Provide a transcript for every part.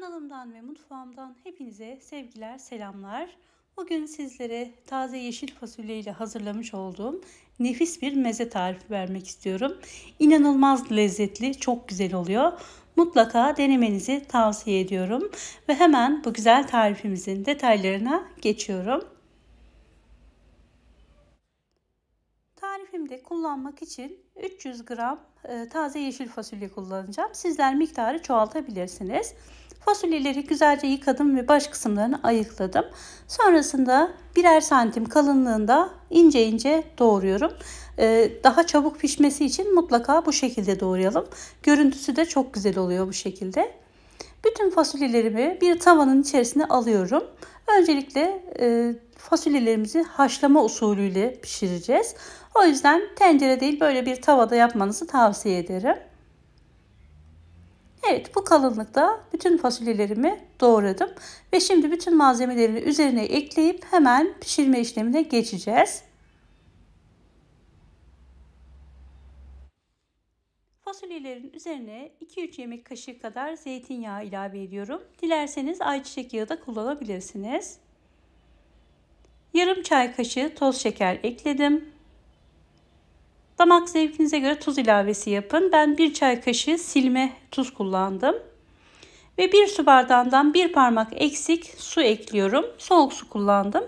Kanalımdan ve mutfağımdan hepinize sevgiler, selamlar. Bugün sizlere taze yeşil fasulye ile hazırlamış olduğum nefis bir meze tarifi vermek istiyorum. İnanılmaz lezzetli, çok güzel oluyor. Mutlaka denemenizi tavsiye ediyorum. Ve hemen bu güzel tarifimizin detaylarına geçiyorum. tarifimde kullanmak için 300 gram e, taze yeşil fasulye kullanacağım. Sizler miktarı çoğaltabilirsiniz. Fasulyeleri güzelce yıkadım ve baş kısımlarını ayıkladım. Sonrasında birer santim kalınlığında ince ince doğruyorum. Ee, daha çabuk pişmesi için mutlaka bu şekilde doğrayalım. Görüntüsü de çok güzel oluyor bu şekilde. Bütün fasulyelerimi bir tavanın içerisine alıyorum. Öncelikle e, fasulyelerimizi haşlama usulüyle pişireceğiz. O yüzden tencere değil böyle bir tavada yapmanızı tavsiye ederim. Evet bu kalınlıkta bütün fasulyelerimi doğradım. Ve şimdi bütün malzemelerini üzerine ekleyip hemen pişirme işlemine geçeceğiz. Fasulyelerin üzerine 2-3 yemek kaşığı kadar zeytinyağı ilave ediyorum. Dilerseniz ayçiçek yağı da kullanabilirsiniz. Yarım çay kaşığı toz şeker ekledim. Damak zevkinize göre tuz ilavesi yapın. Ben bir çay kaşığı silme tuz kullandım. Ve bir su bardağından bir parmak eksik su ekliyorum. Soğuk su kullandım.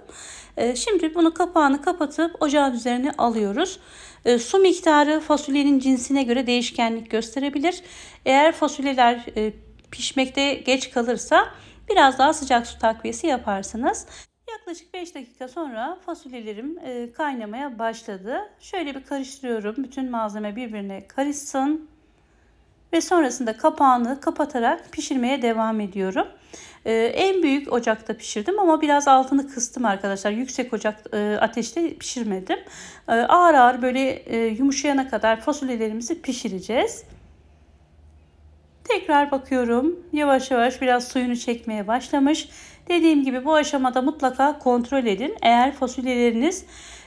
Ee, şimdi bunu kapağını kapatıp ocağın üzerine alıyoruz. Ee, su miktarı fasulyenin cinsine göre değişkenlik gösterebilir. Eğer fasulyeler e, pişmekte geç kalırsa biraz daha sıcak su takviyesi yaparsınız. Yaklaşık 5 dakika sonra fasulyelerim e, kaynamaya başladı. Şöyle bir karıştırıyorum. Bütün malzeme birbirine karışsın. Ve sonrasında kapağını kapatarak pişirmeye devam ediyorum. E, en büyük ocakta pişirdim ama biraz altını kıstım arkadaşlar. Yüksek ocak e, ateşte pişirmedim. Ağır ağır böyle yumuşayana kadar fasulyelerimizi pişireceğiz. Tekrar bakıyorum. Yavaş yavaş biraz suyunu çekmeye başlamış. Dediğim gibi bu aşamada mutlaka kontrol edin. Eğer fasulyeleriniz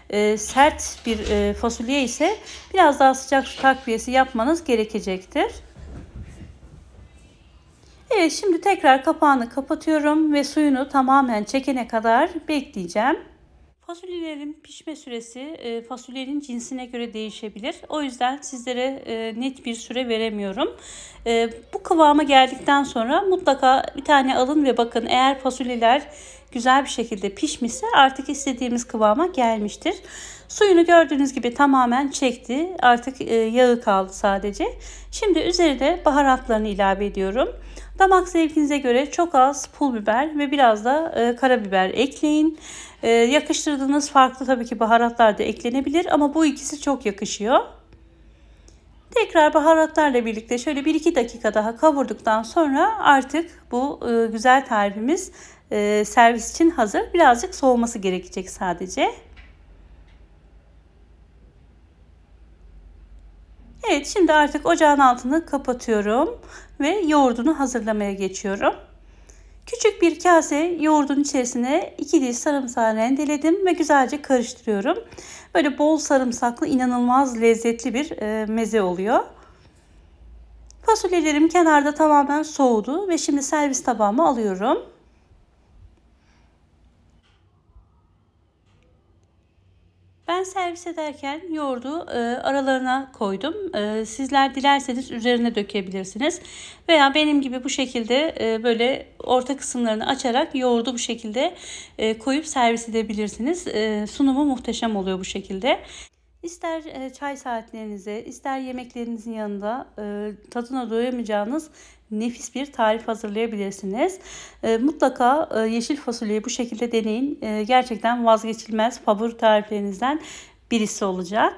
e, sert bir e, fasulye ise biraz daha sıcak su takviyesi yapmanız gerekecektir. Evet şimdi tekrar kapağını kapatıyorum ve suyunu tamamen çekene kadar bekleyeceğim. Fasulyelerin pişme süresi e, fasulyenin cinsine göre değişebilir. O yüzden sizlere e, net bir süre veremiyorum. E, bu kıvama geldikten sonra mutlaka bir tane alın ve bakın eğer fasulyeler güzel bir şekilde pişmişse artık istediğimiz kıvama gelmiştir. Suyunu gördüğünüz gibi tamamen çekti. Artık yağı kaldı sadece. Şimdi üzerine baharatlarını ilave ediyorum. Damak zevkinize göre çok az pul biber ve biraz da e, karabiber ekleyin. E, yakıştırdığınız farklı tabii ki baharatlar da eklenebilir ama bu ikisi çok yakışıyor. Tekrar baharatlarla birlikte şöyle 1-2 dakika daha kavurduktan sonra artık bu e, güzel tarifimiz e, servis için hazır. Birazcık soğuması gerekecek sadece. Evet şimdi artık ocağın altını kapatıyorum ve yoğurdunu hazırlamaya geçiyorum. Küçük bir kase yoğurdun içerisine 2 diş sarımsağı rendeledim ve güzelce karıştırıyorum. Böyle bol sarımsaklı inanılmaz lezzetli bir e, meze oluyor. Fasulyelerim kenarda tamamen soğudu ve şimdi servis tabağıma alıyorum. Ben servis ederken yoğurdu e, aralarına koydum. E, sizler dilerseniz üzerine dökebilirsiniz. Veya benim gibi bu şekilde e, böyle orta kısımlarını açarak yoğurdu bu şekilde e, koyup servis edebilirsiniz. E, sunumu muhteşem oluyor bu şekilde. İster e, çay saatlerinize, ister yemeklerinizin yanında e, tadına doyamayacağınız nefis bir tarif hazırlayabilirsiniz. E, mutlaka yeşil fasulyeyi bu şekilde deneyin. Gerçekten vazgeçilmez favori tariflerinizden birisi olacak.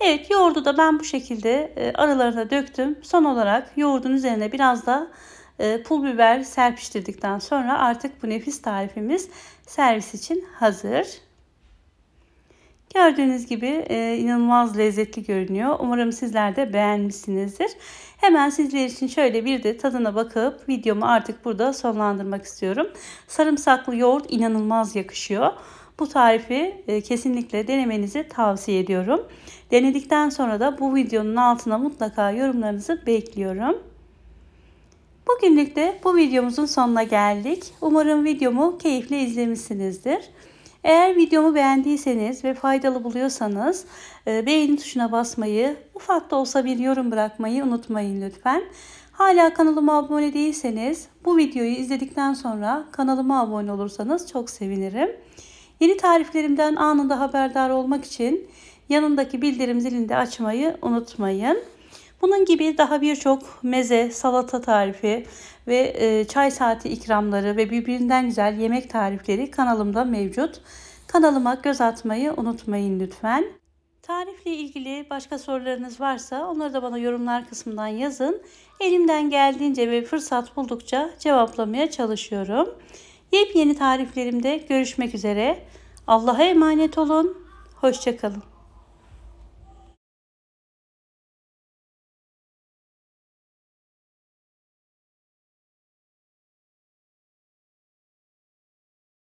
Evet yoğurdu da ben bu şekilde aralarına döktüm. Son olarak yoğurdun üzerine biraz da pul biber serpiştirdikten sonra artık bu nefis tarifimiz servis için hazır. Gördüğünüz gibi e, inanılmaz lezzetli görünüyor. Umarım sizler de beğenmişsinizdir. Hemen sizler için şöyle bir de tadına bakıp videomu artık burada sonlandırmak istiyorum. Sarımsaklı yoğurt inanılmaz yakışıyor. Bu tarifi e, kesinlikle denemenizi tavsiye ediyorum. Denedikten sonra da bu videonun altına mutlaka yorumlarınızı bekliyorum. Bugünlük de bu videomuzun sonuna geldik. Umarım videomu keyifle izlemişsinizdir. Eğer videomu beğendiyseniz ve faydalı buluyorsanız e, beğeni tuşuna basmayı, ufak da olsa bir yorum bırakmayı unutmayın lütfen. Hala kanalıma abone değilseniz bu videoyu izledikten sonra kanalıma abone olursanız çok sevinirim. Yeni tariflerimden anında haberdar olmak için yanındaki bildirim zilini de açmayı unutmayın. Bunun gibi daha birçok meze, salata tarifi ve e, çay saati ikramları ve birbirinden güzel yemek tarifleri kanalımda mevcut. Kanalıma göz atmayı unutmayın lütfen. Tarifle ilgili başka sorularınız varsa onları da bana yorumlar kısmından yazın. Elimden geldiğince ve fırsat buldukça cevaplamaya çalışıyorum. Yepyeni tariflerimde görüşmek üzere. Allah'a emanet olun. Hoşçakalın.